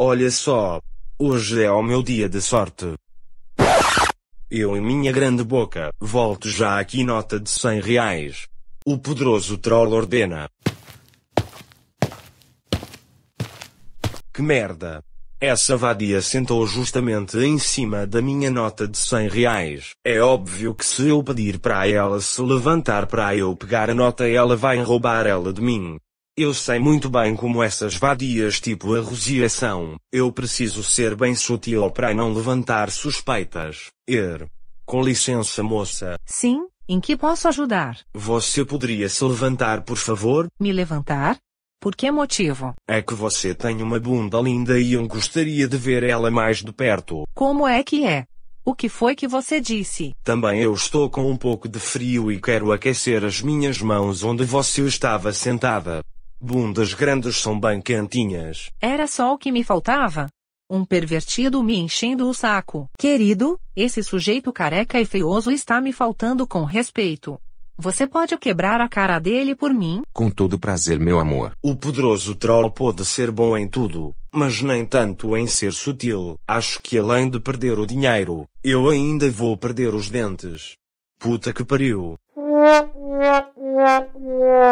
Olha só, hoje é o meu dia de sorte. Eu e minha grande boca, volto já aqui nota de 100 reais. O poderoso troll ordena. Que merda! Essa vadia sentou justamente em cima da minha nota de 100 reais. É óbvio que se eu pedir para ela se levantar para eu pegar a nota ela vai roubar ela de mim. Eu sei muito bem como essas vadias tipo Rosia são. Eu preciso ser bem sutil para não levantar suspeitas. Er. Com licença, moça. Sim, em que posso ajudar? Você poderia se levantar, por favor? Me levantar? Por que motivo? É que você tem uma bunda linda e eu gostaria de ver ela mais de perto. Como é que é? O que foi que você disse? Também eu estou com um pouco de frio e quero aquecer as minhas mãos onde você estava sentada. Bundas grandes são bem quentinhas. Era só o que me faltava. Um pervertido me enchendo o saco. Querido, esse sujeito careca e feioso está me faltando com respeito. Você pode quebrar a cara dele por mim? Com todo prazer, meu amor. O poderoso troll pode ser bom em tudo, mas nem tanto em ser sutil. Acho que além de perder o dinheiro, eu ainda vou perder os dentes. Puta que pariu.